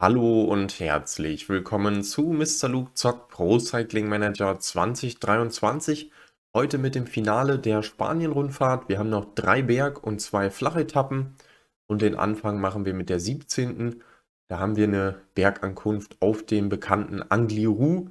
Hallo und herzlich willkommen zu Mr. Luke Zock Pro Cycling Manager 2023. Heute mit dem Finale der Spanien-Rundfahrt. Wir haben noch drei Berg- und zwei Flachetappen. Und den Anfang machen wir mit der 17. Da haben wir eine Bergankunft auf dem bekannten Angliru.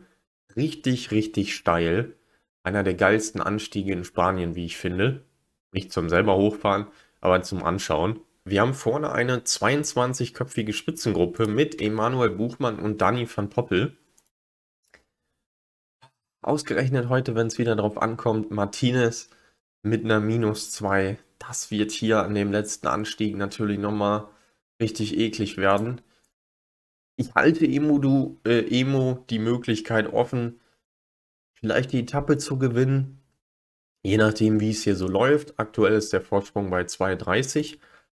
Richtig, richtig steil. Einer der geilsten Anstiege in Spanien, wie ich finde. Nicht zum selber hochfahren, aber zum Anschauen. Wir haben vorne eine 22-köpfige Spitzengruppe mit Emanuel Buchmann und Dani van Poppel. Ausgerechnet heute, wenn es wieder darauf ankommt, Martinez mit einer Minus 2. Das wird hier an dem letzten Anstieg natürlich nochmal richtig eklig werden. Ich halte Emo, du, äh, Emo die Möglichkeit offen, vielleicht die Etappe zu gewinnen. Je nachdem, wie es hier so läuft. Aktuell ist der Vorsprung bei 2,30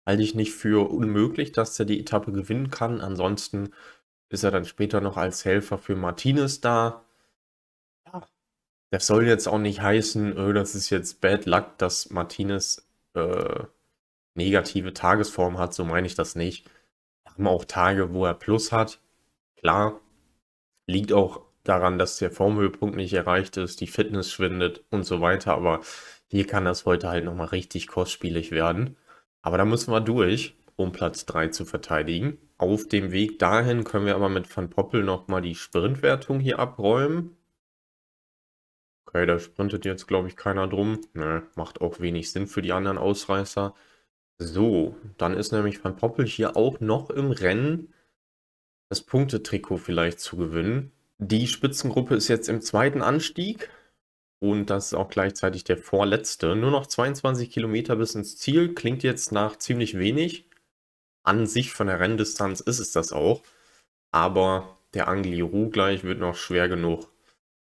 halte ich nicht für unmöglich, dass er die Etappe gewinnen kann. Ansonsten ist er dann später noch als Helfer für Martinez da. Ja, das soll jetzt auch nicht heißen, öh, das ist jetzt Bad Luck, dass Martinez äh, negative Tagesform hat, so meine ich das nicht. Wir haben auch Tage, wo er Plus hat. Klar, liegt auch daran, dass der Formhöhepunkt nicht erreicht ist, die Fitness schwindet und so weiter, aber hier kann das heute halt nochmal richtig kostspielig werden. Aber da müssen wir durch, um Platz 3 zu verteidigen. Auf dem Weg dahin können wir aber mit Van Poppel nochmal die Sprintwertung hier abräumen. Okay, da sprintet jetzt, glaube ich, keiner drum. Ne, macht auch wenig Sinn für die anderen Ausreißer. So, dann ist nämlich Van Poppel hier auch noch im Rennen, das Punktetrikot vielleicht zu gewinnen. Die Spitzengruppe ist jetzt im zweiten Anstieg. Und das ist auch gleichzeitig der vorletzte. Nur noch 22 Kilometer bis ins Ziel. Klingt jetzt nach ziemlich wenig. An sich von der Renndistanz ist es das auch. Aber der Angliru gleich wird noch schwer genug.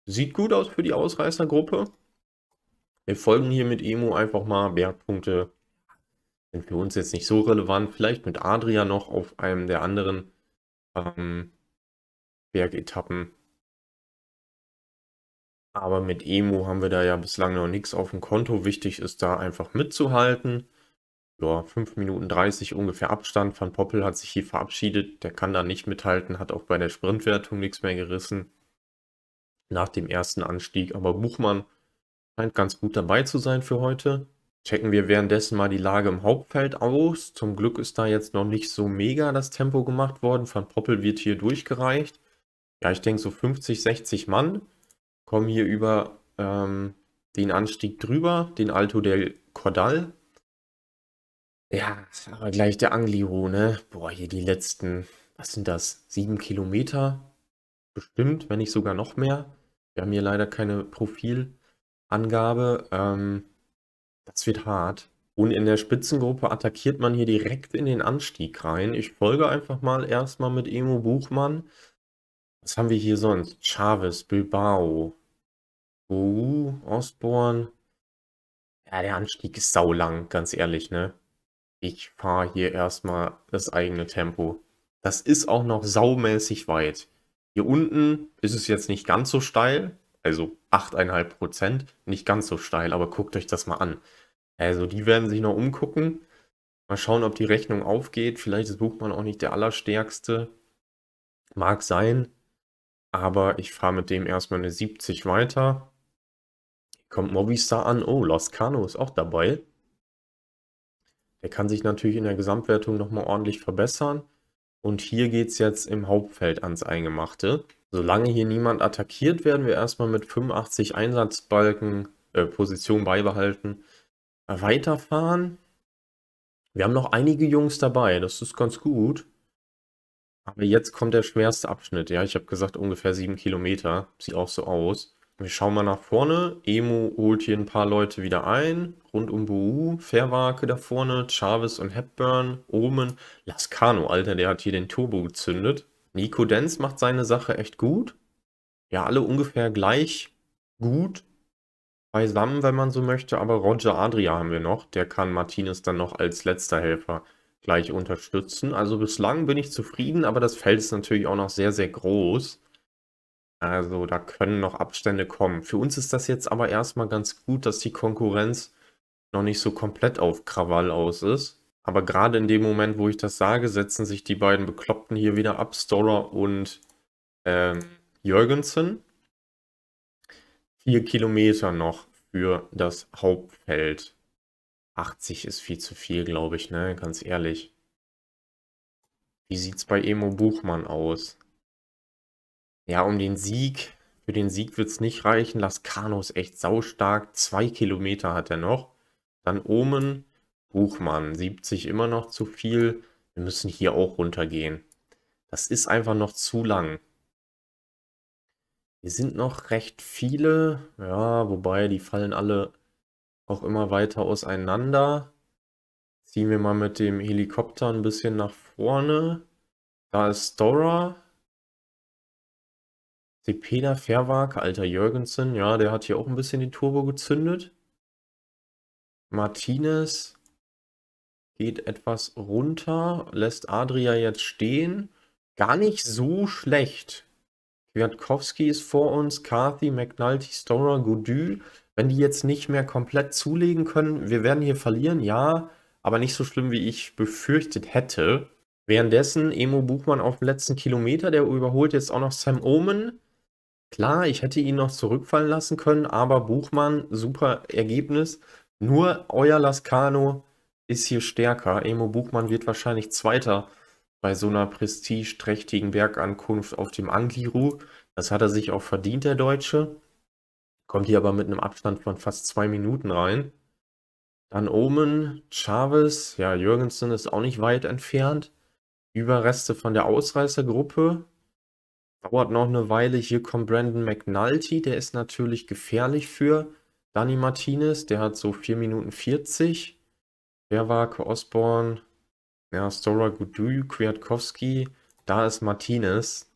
Sieht gut aus für die Ausreißergruppe. Wir folgen hier mit Emo einfach mal. Bergpunkte sind für uns jetzt nicht so relevant. Vielleicht mit Adria noch auf einem der anderen ähm, Bergetappen aber mit Emu haben wir da ja bislang noch nichts auf dem Konto. Wichtig ist da einfach mitzuhalten. Ja, 5 Minuten 30 ungefähr Abstand. Van Poppel hat sich hier verabschiedet. Der kann da nicht mithalten, hat auch bei der Sprintwertung nichts mehr gerissen. Nach dem ersten Anstieg. Aber Buchmann scheint ganz gut dabei zu sein für heute. Checken wir währenddessen mal die Lage im Hauptfeld aus. Zum Glück ist da jetzt noch nicht so mega das Tempo gemacht worden. Van Poppel wird hier durchgereicht. Ja, ich denke so 50, 60 Mann kommen hier über ähm, den Anstieg drüber, den Alto del Cordal. Ja, aber gleich der Angliro, ne? Boah, hier die letzten, was sind das? Sieben Kilometer? Bestimmt, wenn nicht sogar noch mehr. Wir haben hier leider keine Profilangabe. Ähm, das wird hart. Und in der Spitzengruppe attackiert man hier direkt in den Anstieg rein. Ich folge einfach mal erstmal mit Emo Buchmann. Was haben wir hier sonst? Chavez, Bilbao, Uh, Osborne. Ja, der Anstieg ist saulang, ganz ehrlich, ne? Ich fahre hier erstmal das eigene Tempo. Das ist auch noch saumäßig weit. Hier unten ist es jetzt nicht ganz so steil, also 8,5 Prozent, nicht ganz so steil, aber guckt euch das mal an. Also die werden sich noch umgucken, mal schauen, ob die Rechnung aufgeht. Vielleicht ist Buchmann auch nicht der allerstärkste, mag sein, aber ich fahre mit dem erstmal eine 70 weiter. Kommt Movistar an. Oh, Los Cano ist auch dabei. Der kann sich natürlich in der Gesamtwertung nochmal ordentlich verbessern. Und hier geht es jetzt im Hauptfeld ans Eingemachte. Solange hier niemand attackiert, werden wir erstmal mit 85 Einsatzbalken äh, Position beibehalten. Weiterfahren. Wir haben noch einige Jungs dabei, das ist ganz gut. Aber jetzt kommt der schwerste Abschnitt. Ja, ich habe gesagt ungefähr sieben Kilometer. Sieht auch so aus. Wir schauen mal nach vorne. Emo holt hier ein paar Leute wieder ein. Rund um Buu, Fairwake da vorne, Chavez und Hepburn, Omen, Lascano, Alter, der hat hier den Turbo gezündet. Nico Denz macht seine Sache echt gut. Ja, alle ungefähr gleich gut beisammen, wenn man so möchte. Aber Roger Adria haben wir noch. Der kann Martinez dann noch als letzter Helfer gleich unterstützen. Also bislang bin ich zufrieden, aber das Feld ist natürlich auch noch sehr, sehr groß. Also da können noch Abstände kommen. Für uns ist das jetzt aber erstmal ganz gut, dass die Konkurrenz noch nicht so komplett auf Krawall aus ist. Aber gerade in dem Moment, wo ich das sage, setzen sich die beiden Bekloppten hier wieder ab, Storer und äh, Jürgensen. Vier Kilometer noch für das Hauptfeld. 80 ist viel zu viel, glaube ich, ne? Ganz ehrlich. Wie sieht's bei Emo Buchmann aus? Ja, um den Sieg. Für den Sieg wird es nicht reichen. Lascano ist echt saustark. Zwei Kilometer hat er noch. Dann Omen, Buchmann. 70 immer noch zu viel. Wir müssen hier auch runtergehen. Das ist einfach noch zu lang. Hier sind noch recht viele. Ja, wobei die fallen alle auch immer weiter auseinander. Ziehen wir mal mit dem Helikopter ein bisschen nach vorne. Da ist Dora. Sepeda Verwag, alter Jürgensen. Ja, der hat hier auch ein bisschen den Turbo gezündet. Martinez geht etwas runter, lässt Adria jetzt stehen. Gar nicht so schlecht. Kwiatkowski ist vor uns, Carthy, McNulty, Storer, Godu wenn die jetzt nicht mehr komplett zulegen können, wir werden hier verlieren, ja, aber nicht so schlimm, wie ich befürchtet hätte. Währenddessen Emo Buchmann auf dem letzten Kilometer, der überholt jetzt auch noch Sam Omen. Klar, ich hätte ihn noch zurückfallen lassen können, aber Buchmann, super Ergebnis. Nur euer Lascano ist hier stärker. Emo Buchmann wird wahrscheinlich Zweiter bei so einer prestigeträchtigen Bergankunft auf dem Angliru. Das hat er sich auch verdient, der Deutsche. Kommt hier aber mit einem Abstand von fast zwei Minuten rein. Dann Omen, Chavez, ja, Jürgensen ist auch nicht weit entfernt. Überreste von der Ausreißergruppe. Dauert noch eine Weile. Hier kommt Brandon McNulty, der ist natürlich gefährlich für Dani Martinez. Der hat so 4 Minuten 40. Wer war Osborne? Ja, Stora Gudu, Kwiatkowski. Da ist Martinez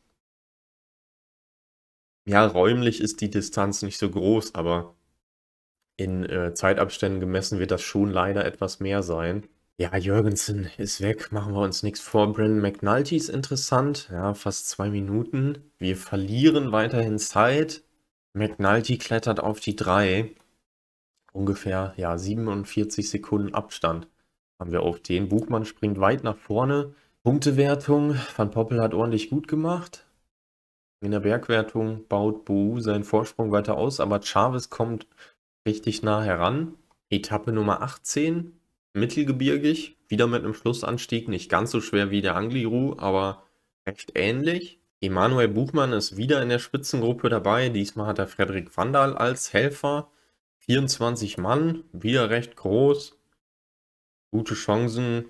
ja, räumlich ist die Distanz nicht so groß, aber in äh, Zeitabständen gemessen wird das schon leider etwas mehr sein. Ja, Jürgensen ist weg, machen wir uns nichts vor. Brennan McNulty ist interessant, ja, fast zwei Minuten. Wir verlieren weiterhin Zeit. McNulty klettert auf die 3. Ungefähr, ja, 47 Sekunden Abstand haben wir auf den. Buchmann springt weit nach vorne. Punktewertung, Van Poppel hat ordentlich gut gemacht. In der Bergwertung baut Bou seinen Vorsprung weiter aus, aber Chavez kommt richtig nah heran. Etappe Nummer 18, mittelgebirgig, wieder mit einem Schlussanstieg, nicht ganz so schwer wie der Angliru, aber recht ähnlich. Emanuel Buchmann ist wieder in der Spitzengruppe dabei, diesmal hat er Frederik Vandal als Helfer. 24 Mann, wieder recht groß, gute Chancen.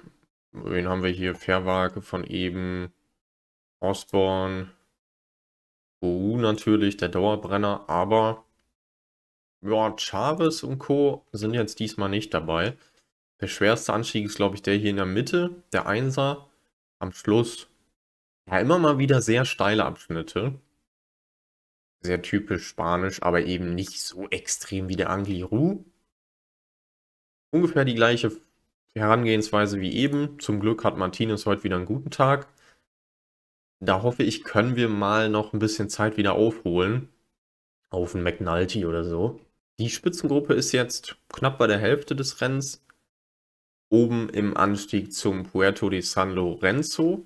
Wen haben wir hier? Verwage von eben, Osborne, OU natürlich der Dauerbrenner, aber ja, Chavez und Co. sind jetzt diesmal nicht dabei. Der schwerste Anstieg ist, glaube ich, der hier in der Mitte, der Einser. Am Schluss, ja, immer mal wieder sehr steile Abschnitte. Sehr typisch spanisch, aber eben nicht so extrem wie der Angliru. Ungefähr die gleiche Herangehensweise wie eben. Zum Glück hat Martinez heute wieder einen guten Tag da hoffe ich, können wir mal noch ein bisschen Zeit wieder aufholen. Auf einen McNulty oder so. Die Spitzengruppe ist jetzt knapp bei der Hälfte des Rennens. Oben im Anstieg zum Puerto de San Lorenzo.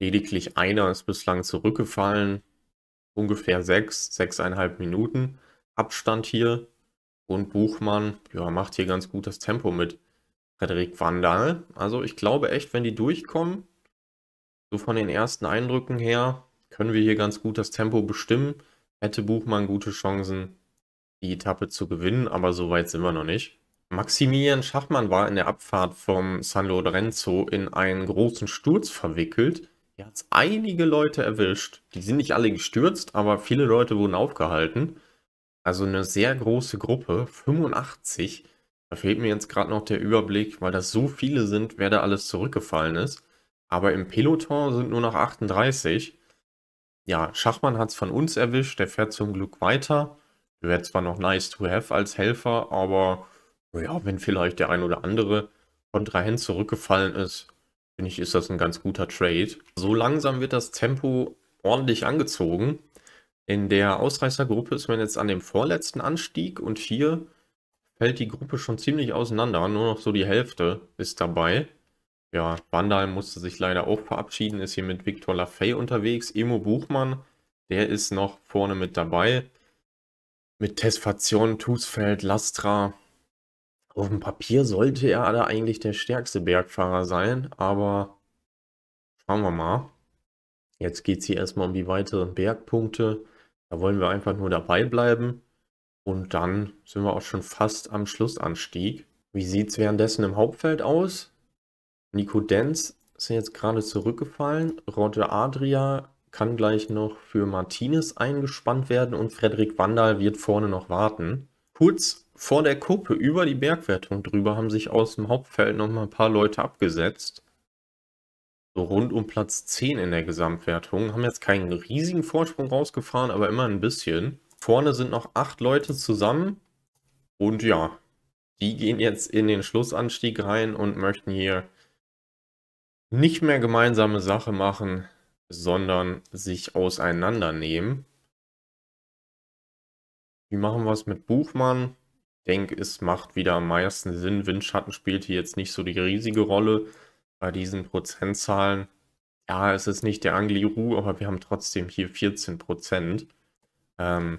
Lediglich einer ist bislang zurückgefallen. Ungefähr sechs, sechseinhalb Minuten Abstand hier. Und Buchmann ja, macht hier ganz gut das Tempo mit. Frederik Vandal. Also ich glaube echt, wenn die durchkommen, so von den ersten Eindrücken her können wir hier ganz gut das Tempo bestimmen. Hätte Buchmann gute Chancen, die Etappe zu gewinnen, aber so weit sind wir noch nicht. Maximilian Schachmann war in der Abfahrt vom San Lorenzo in einen großen Sturz verwickelt. Er hat einige Leute erwischt. Die sind nicht alle gestürzt, aber viele Leute wurden aufgehalten. Also eine sehr große Gruppe, 85. Da fehlt mir jetzt gerade noch der Überblick, weil das so viele sind, wer da alles zurückgefallen ist. Aber im Peloton sind nur noch 38. Ja, Schachmann hat es von uns erwischt. Der fährt zum Glück weiter. Wäre zwar noch nice to have als Helfer, aber ja, wenn vielleicht der ein oder andere Kontrahent zurückgefallen ist, finde ich, ist das ein ganz guter Trade. So langsam wird das Tempo ordentlich angezogen. In der Ausreißergruppe ist man jetzt an dem vorletzten Anstieg und hier fällt die Gruppe schon ziemlich auseinander. Nur noch so die Hälfte ist dabei. Ja, Bandal musste sich leider auch verabschieden, ist hier mit Victor Lafay unterwegs. Emo Buchmann, der ist noch vorne mit dabei. Mit Tesfation, Tusfeld, Lastra. Auf dem Papier sollte er da eigentlich der stärkste Bergfahrer sein, aber schauen wir mal. Jetzt geht es hier erstmal um die weiteren Bergpunkte. Da wollen wir einfach nur dabei bleiben. Und dann sind wir auch schon fast am Schlussanstieg. Wie sieht es währenddessen im Hauptfeld aus? Nico Denz ist jetzt gerade zurückgefallen. Roger Adria kann gleich noch für Martinez eingespannt werden und Frederik Wandal wird vorne noch warten. Kurz vor der Kuppe über die Bergwertung drüber haben sich aus dem Hauptfeld noch mal ein paar Leute abgesetzt. So rund um Platz 10 in der Gesamtwertung. Haben jetzt keinen riesigen Vorsprung rausgefahren, aber immer ein bisschen. Vorne sind noch acht Leute zusammen. Und ja, die gehen jetzt in den Schlussanstieg rein und möchten hier nicht mehr gemeinsame Sache machen, sondern sich auseinandernehmen. Wie machen wir es mit Buchmann? Ich denke, es macht wieder am meisten Sinn. Windschatten spielt hier jetzt nicht so die riesige Rolle bei diesen Prozentzahlen. Ja, es ist nicht der Angliru, aber wir haben trotzdem hier 14 Prozent, ähm,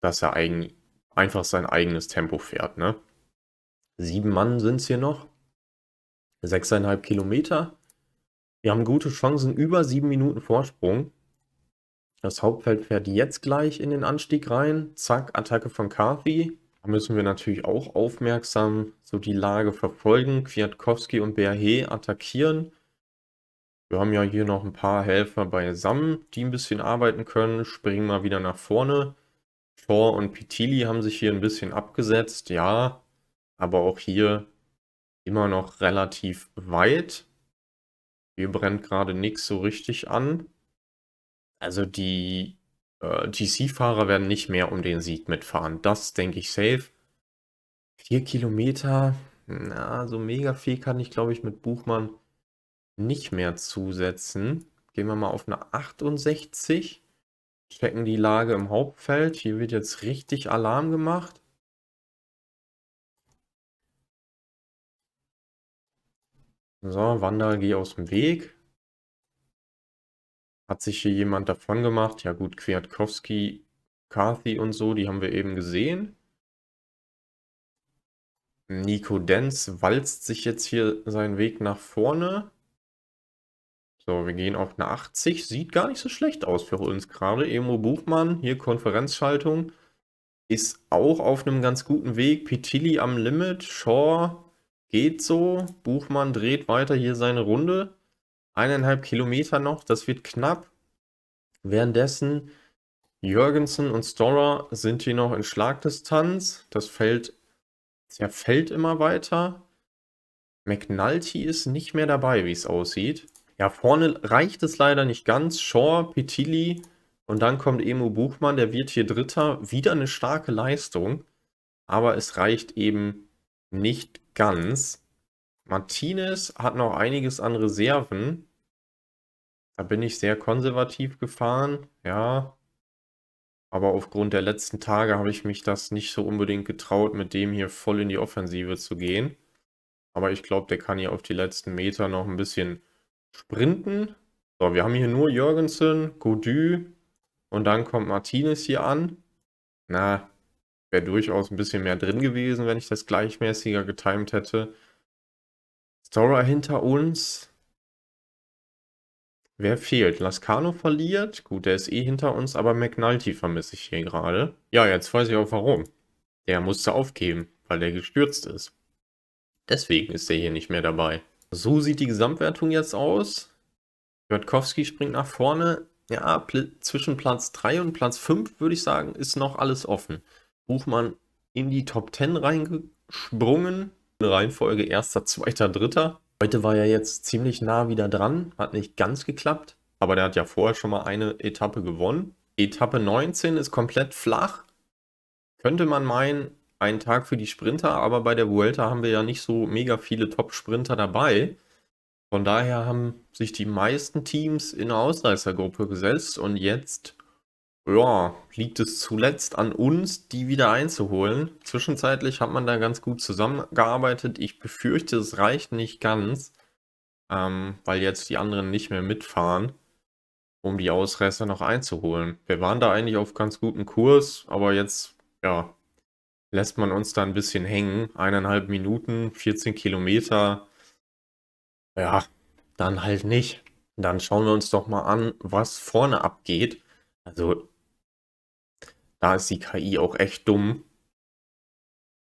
dass er eigen, einfach sein eigenes Tempo fährt. Ne? Sieben Mann sind es hier noch. 6,5 Kilometer. Wir haben gute Chancen, über 7 Minuten Vorsprung. Das Hauptfeld fährt jetzt gleich in den Anstieg rein. Zack, Attacke von Carthy. Da müssen wir natürlich auch aufmerksam so die Lage verfolgen. Kwiatkowski und Berhe attackieren. Wir haben ja hier noch ein paar Helfer beisammen, die ein bisschen arbeiten können. Springen mal wieder nach vorne. Thor und Pitili haben sich hier ein bisschen abgesetzt, ja. Aber auch hier immer noch relativ weit. Hier brennt gerade nichts so richtig an. Also die äh, GC-Fahrer werden nicht mehr um den Sieg mitfahren. Das denke ich safe. Vier Kilometer, na, so mega viel kann ich, glaube ich, mit Buchmann nicht mehr zusetzen. Gehen wir mal auf eine 68. Checken die Lage im Hauptfeld. Hier wird jetzt richtig Alarm gemacht. So, Wander, geh aus dem Weg. Hat sich hier jemand davon gemacht? Ja gut, Kwiatkowski, Carthy und so, die haben wir eben gesehen. Nico Denz walzt sich jetzt hier seinen Weg nach vorne. So, wir gehen auf eine 80. Sieht gar nicht so schlecht aus für uns gerade. Emo Buchmann, hier Konferenzschaltung, ist auch auf einem ganz guten Weg. Petilli am Limit, Shaw geht so. Buchmann dreht weiter hier seine Runde. Eineinhalb Kilometer noch, das wird knapp. Währenddessen Jürgensen und Storer sind hier noch in Schlagdistanz. Das Feld zerfällt immer weiter. McNulty ist nicht mehr dabei, wie es aussieht. Ja, vorne reicht es leider nicht ganz. Shaw, Petilli und dann kommt Emo Buchmann, der wird hier Dritter. Wieder eine starke Leistung, aber es reicht eben nicht ganz. Martinez hat noch einiges an Reserven. Da bin ich sehr konservativ gefahren, ja. Aber aufgrund der letzten Tage habe ich mich das nicht so unbedingt getraut, mit dem hier voll in die Offensive zu gehen. Aber ich glaube, der kann hier auf die letzten Meter noch ein bisschen sprinten. So, wir haben hier nur Jürgensen, Godü und dann kommt Martinez hier an. Na, wäre durchaus ein bisschen mehr drin gewesen, wenn ich das gleichmäßiger getimed hätte. Stora hinter uns. Wer fehlt? Lascano verliert. Gut, der ist eh hinter uns, aber McNulty vermisse ich hier gerade. Ja, jetzt weiß ich auch warum. Der musste aufgeben, weil der gestürzt ist. Deswegen ist er hier nicht mehr dabei. So sieht die Gesamtwertung jetzt aus. Jodkowski springt nach vorne. Ja, zwischen Platz 3 und Platz 5 würde ich sagen, ist noch alles offen. Buchmann in die Top 10 reingesprungen. In Reihenfolge erster, zweiter, dritter. Heute war er jetzt ziemlich nah wieder dran, hat nicht ganz geklappt, aber der hat ja vorher schon mal eine Etappe gewonnen. Etappe 19 ist komplett flach. Könnte man meinen, ein Tag für die Sprinter, aber bei der Vuelta haben wir ja nicht so mega viele Top-Sprinter dabei. Von daher haben sich die meisten Teams in eine Ausreißergruppe gesetzt und jetzt ja, liegt es zuletzt an uns, die wieder einzuholen. Zwischenzeitlich hat man da ganz gut zusammengearbeitet. Ich befürchte, es reicht nicht ganz, ähm, weil jetzt die anderen nicht mehr mitfahren, um die Ausreißer noch einzuholen. Wir waren da eigentlich auf ganz guten Kurs, aber jetzt, ja, lässt man uns da ein bisschen hängen. Eineinhalb Minuten, 14 Kilometer. Ja, dann halt nicht. Dann schauen wir uns doch mal an, was vorne abgeht. Also, da ist die KI auch echt dumm.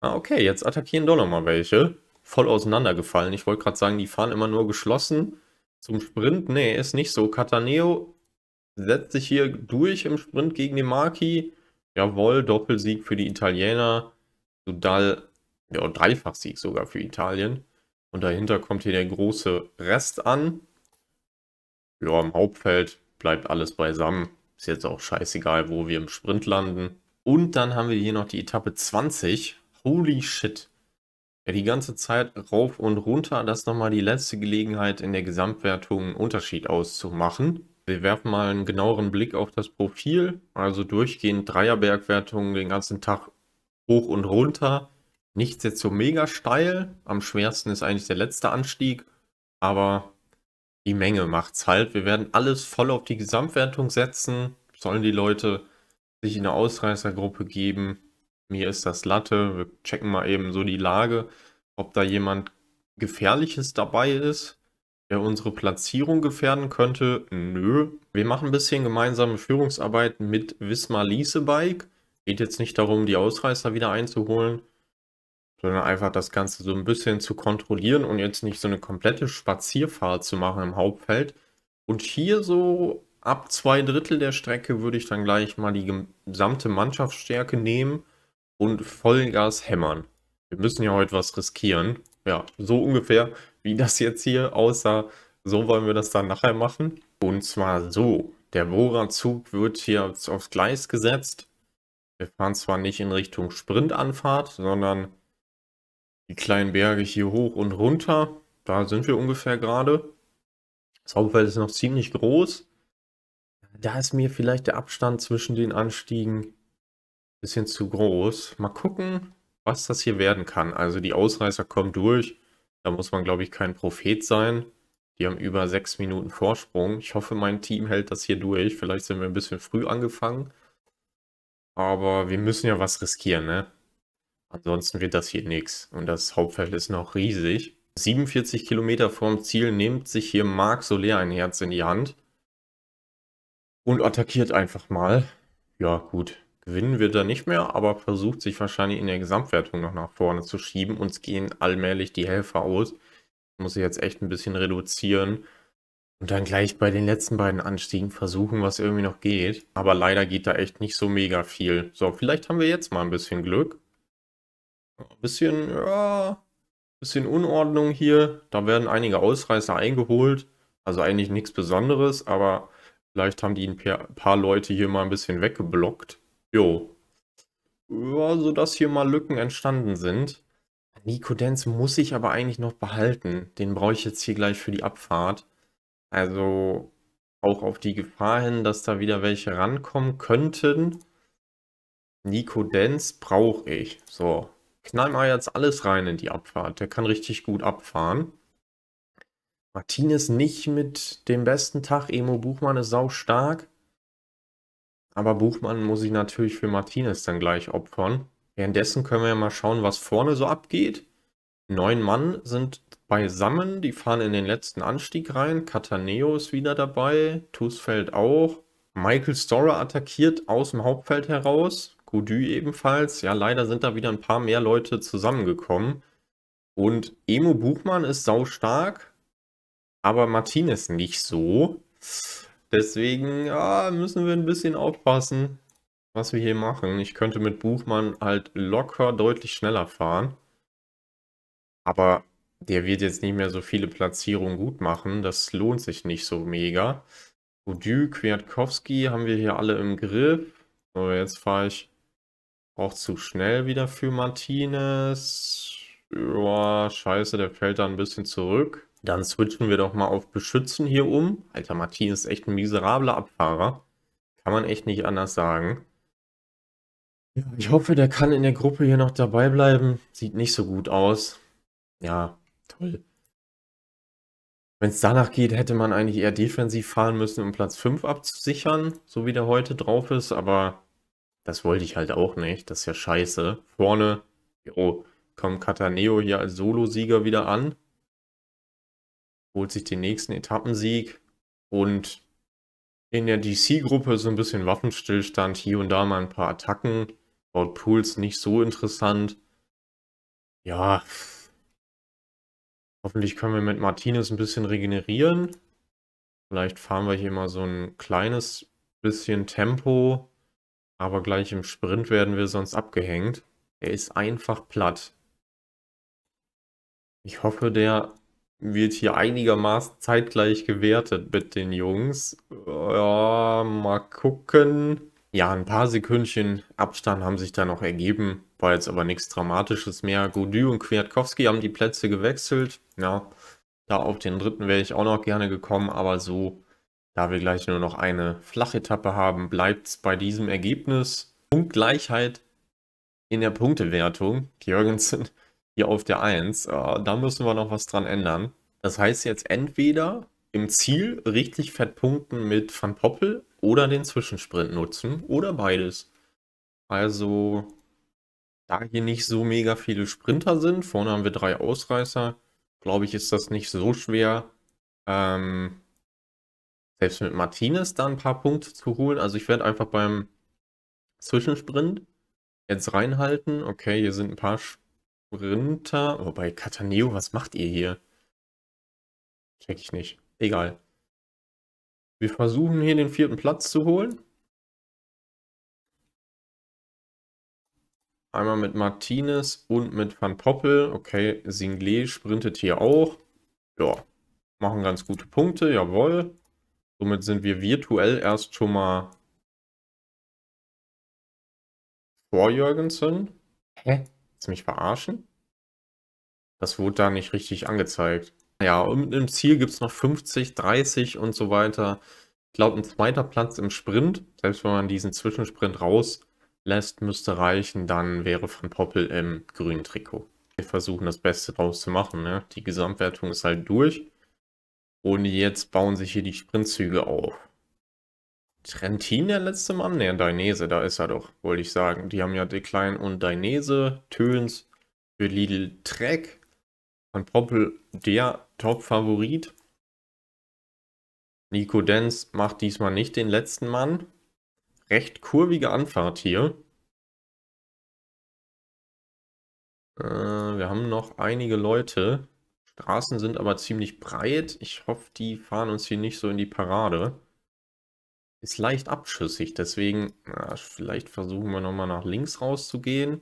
Ah, okay, jetzt attackieren doch nochmal welche. Voll auseinandergefallen. Ich wollte gerade sagen, die fahren immer nur geschlossen zum Sprint. Nee, ist nicht so. Cataneo setzt sich hier durch im Sprint gegen den Marki. Jawohl, Doppelsieg für die Italiener. Sudal, ja, Dreifachsieg sogar für Italien. Und dahinter kommt hier der große Rest an. Ja, im Hauptfeld bleibt alles beisammen. Ist jetzt auch scheißegal, wo wir im Sprint landen. Und dann haben wir hier noch die Etappe 20. Holy shit. Ja, die ganze Zeit rauf und runter. Das ist nochmal die letzte Gelegenheit, in der Gesamtwertung einen Unterschied auszumachen. Wir werfen mal einen genaueren Blick auf das Profil. Also durchgehend Dreierbergwertungen den ganzen Tag hoch und runter. Nichts jetzt so mega steil. Am schwersten ist eigentlich der letzte Anstieg. Aber die Menge macht's halt. Wir werden alles voll auf die Gesamtwertung setzen. Sollen die Leute sich in eine Ausreißergruppe geben? Mir ist das Latte. Wir checken mal eben so die Lage, ob da jemand Gefährliches dabei ist, der unsere Platzierung gefährden könnte. Nö. Wir machen ein bisschen gemeinsame Führungsarbeit mit Wismar Liesebike. Geht jetzt nicht darum, die Ausreißer wieder einzuholen sondern einfach das Ganze so ein bisschen zu kontrollieren und jetzt nicht so eine komplette Spazierfahrt zu machen im Hauptfeld. Und hier so ab zwei Drittel der Strecke würde ich dann gleich mal die gesamte Mannschaftsstärke nehmen und Vollgas hämmern. Wir müssen ja heute was riskieren. Ja, so ungefähr wie das jetzt hier, aussah, so wollen wir das dann nachher machen. Und zwar so. Der Bora-Zug wird hier aufs Gleis gesetzt. Wir fahren zwar nicht in Richtung Sprintanfahrt, sondern die kleinen Berge hier hoch und runter. Da sind wir ungefähr gerade. Das Hauptfeld ist noch ziemlich groß. Da ist mir vielleicht der Abstand zwischen den Anstiegen ein bisschen zu groß. Mal gucken, was das hier werden kann. Also die Ausreißer kommen durch. Da muss man, glaube ich, kein Prophet sein. Die haben über sechs Minuten Vorsprung. Ich hoffe, mein Team hält das hier durch. Vielleicht sind wir ein bisschen früh angefangen. Aber wir müssen ja was riskieren, ne? Ansonsten wird das hier nichts. Und das Hauptfeld ist noch riesig. 47 Kilometer vorm Ziel nimmt sich hier Marc Soler ein Herz in die Hand. Und attackiert einfach mal. Ja gut, gewinnen wird er nicht mehr, aber versucht sich wahrscheinlich in der Gesamtwertung noch nach vorne zu schieben. Uns gehen allmählich die Helfer aus. Muss ich jetzt echt ein bisschen reduzieren. Und dann gleich bei den letzten beiden Anstiegen versuchen, was irgendwie noch geht. Aber leider geht da echt nicht so mega viel. So, vielleicht haben wir jetzt mal ein bisschen Glück. Ein bisschen, ja, bisschen Unordnung hier. Da werden einige Ausreißer eingeholt. Also eigentlich nichts Besonderes, aber vielleicht haben die ein paar Leute hier mal ein bisschen weggeblockt. Jo. Ja, sodass hier mal Lücken entstanden sind. Nico Nikodenz muss ich aber eigentlich noch behalten. Den brauche ich jetzt hier gleich für die Abfahrt. Also auch auf die Gefahr hin, dass da wieder welche rankommen könnten. Nico Nikodenz brauche ich. So, knall mal jetzt alles rein in die Abfahrt. Der kann richtig gut abfahren. Martinez nicht mit dem besten Tag. Emo Buchmann ist sau stark. Aber Buchmann muss ich natürlich für Martinez dann gleich opfern. Währenddessen können wir ja mal schauen, was vorne so abgeht. Neun Mann sind beisammen. Die fahren in den letzten Anstieg rein. Cataneo ist wieder dabei. Tusfeld auch. Michael Storer attackiert aus dem Hauptfeld heraus. Godu ebenfalls. Ja, leider sind da wieder ein paar mehr Leute zusammengekommen. Und Emo Buchmann ist sau stark, aber Martinez nicht so. Deswegen ja, müssen wir ein bisschen aufpassen, was wir hier machen. Ich könnte mit Buchmann halt locker deutlich schneller fahren. Aber der wird jetzt nicht mehr so viele Platzierungen gut machen. Das lohnt sich nicht so mega. Odü, Kwiatkowski haben wir hier alle im Griff. So, jetzt fahre ich auch zu schnell wieder für Martinez. Joa, scheiße, der fällt da ein bisschen zurück. Dann switchen wir doch mal auf Beschützen hier um. Alter, Martinez ist echt ein miserabler Abfahrer. Kann man echt nicht anders sagen. Ja, ich hoffe, der kann in der Gruppe hier noch dabei bleiben. Sieht nicht so gut aus. Ja, toll. Wenn es danach geht, hätte man eigentlich eher defensiv fahren müssen, um Platz 5 abzusichern, so wie der heute drauf ist. Aber das wollte ich halt auch nicht. Das ist ja scheiße. Vorne, oh, kommt Cataneo hier als Solo-Sieger wieder an. Holt sich den nächsten Etappensieg. Und in der DC-Gruppe so ein bisschen Waffenstillstand. Hier und da mal ein paar Attacken. Baut Pools nicht so interessant. Ja. Hoffentlich können wir mit Martinez ein bisschen regenerieren. Vielleicht fahren wir hier mal so ein kleines bisschen Tempo. Aber gleich im Sprint werden wir sonst abgehängt. Er ist einfach platt. Ich hoffe, der wird hier einigermaßen zeitgleich gewertet mit den Jungs. Ja, mal gucken. Ja, ein paar Sekündchen Abstand haben sich da noch ergeben. War jetzt aber nichts Dramatisches mehr. Gody und Kwiatkowski haben die Plätze gewechselt. Ja, da auf den dritten wäre ich auch noch gerne gekommen, aber so da wir gleich nur noch eine Flachetappe haben, bleibt es bei diesem Ergebnis Punktgleichheit in der Punktewertung. Jürgensen hier auf der 1. Ah, da müssen wir noch was dran ändern. Das heißt jetzt entweder im Ziel richtig fett punkten mit Van Poppel oder den Zwischensprint nutzen oder beides. Also, da hier nicht so mega viele Sprinter sind, vorne haben wir drei Ausreißer, glaube ich, ist das nicht so schwer, ähm, selbst mit Martinez da ein paar Punkte zu holen. Also ich werde einfach beim Zwischensprint jetzt reinhalten. Okay, hier sind ein paar Sprinter. Wobei, oh, Cataneo, was macht ihr hier? Check ich nicht. Egal. Wir versuchen hier den vierten Platz zu holen. Einmal mit Martinez und mit Van Poppel. Okay, Singlet sprintet hier auch. Ja, machen ganz gute Punkte, jawohl. Somit sind wir virtuell erst schon mal vor Jürgensen. Hä? Willst du mich verarschen? Das wurde da nicht richtig angezeigt. Ja, und im Ziel gibt es noch 50, 30 und so weiter. Ich glaube, ein zweiter Platz im Sprint, selbst wenn man diesen Zwischensprint rauslässt, müsste reichen. Dann wäre Van Poppel im grünen Trikot. Wir versuchen das Beste draus zu machen. Ne? Die Gesamtwertung ist halt durch. Und jetzt bauen sich hier die Sprintzüge auf. Trentin der letzte Mann? Ne, Dainese, da ist er doch, wollte ich sagen. Die haben ja Decline und Dainese, Töns für Lidl Trek. Van Poppel der Top-Favorit. Nico Denz macht diesmal nicht den letzten Mann. Recht kurvige Anfahrt hier. Äh, wir haben noch einige Leute. Straßen sind aber ziemlich breit. Ich hoffe, die fahren uns hier nicht so in die Parade. Ist leicht abschüssig, deswegen na, vielleicht versuchen wir nochmal nach links rauszugehen.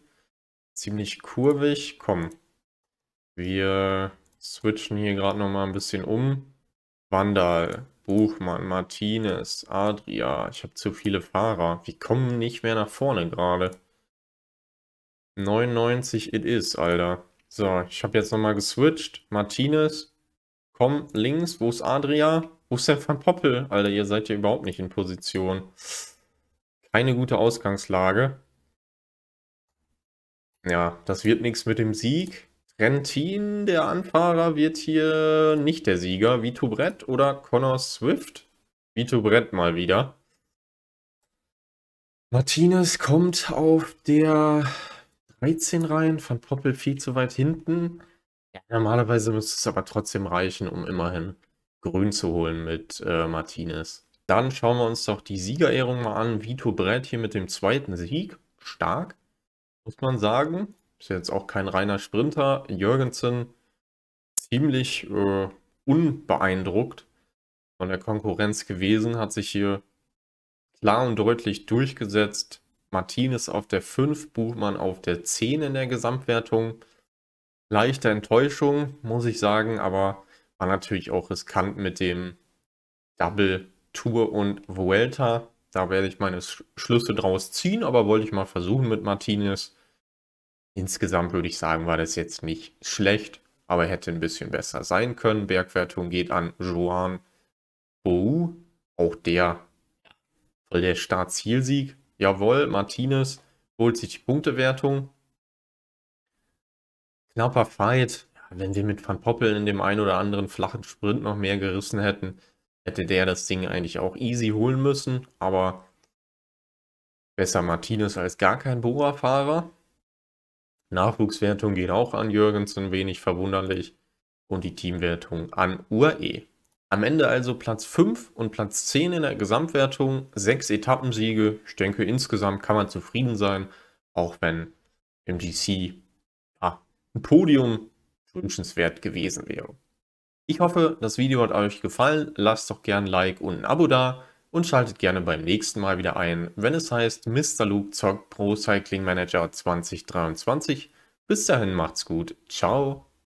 Ziemlich kurvig. Komm, wir switchen hier gerade nochmal ein bisschen um. Vandal, Buchmann, Martinez, Adria. Ich habe zu viele Fahrer. Wir kommen nicht mehr nach vorne gerade. 99 it is, Alter. So, ich habe jetzt nochmal geswitcht. Martinez, komm links. Wo ist Adria? Wo ist der Van Poppel? Alter, ihr seid ja überhaupt nicht in Position. Keine gute Ausgangslage. Ja, das wird nichts mit dem Sieg. Trentin, der Anfahrer, wird hier nicht der Sieger. Vito Brett oder Connor Swift? Vito Brett mal wieder. Martinez kommt auf der 13 rein, Van Poppel viel zu weit hinten. Ja, normalerweise müsste es aber trotzdem reichen, um immerhin grün zu holen mit äh, Martinez. Dann schauen wir uns doch die Siegerehrung mal an. Vito Brett hier mit dem zweiten Sieg. Stark, muss man sagen. Ist jetzt auch kein reiner Sprinter. Jürgensen ziemlich äh, unbeeindruckt von der Konkurrenz gewesen, hat sich hier klar und deutlich durchgesetzt. Martinez auf der 5, Buchmann auf der 10 in der Gesamtwertung. Leichte Enttäuschung, muss ich sagen, aber war natürlich auch riskant mit dem Double Tour und Vuelta. Da werde ich meine Schlüsse draus ziehen, aber wollte ich mal versuchen mit Martinez. Insgesamt würde ich sagen, war das jetzt nicht schlecht, aber hätte ein bisschen besser sein können. Bergwertung geht an Joan Bou. Auch der voll der Startzielsieg. Jawohl, Martinez holt sich die Punktewertung. Knapper Fight. wenn wir mit Van Poppel in dem einen oder anderen flachen Sprint noch mehr gerissen hätten, hätte der das Ding eigentlich auch easy holen müssen. Aber besser Martinez als gar kein Boa-Fahrer. Nachwuchswertung geht auch an Jürgensen, wenig verwunderlich. Und die Teamwertung an UAE. Am Ende also Platz 5 und Platz 10 in der Gesamtwertung, sechs Etappensiege. Ich denke, insgesamt kann man zufrieden sein, auch wenn im GC ah, ein Podium wünschenswert gewesen wäre. Ich hoffe, das Video hat euch gefallen. Lasst doch gerne ein Like und ein Abo da und schaltet gerne beim nächsten Mal wieder ein, wenn es heißt Mr. Luke zockt Pro Cycling Manager 2023. Bis dahin macht's gut. Ciao.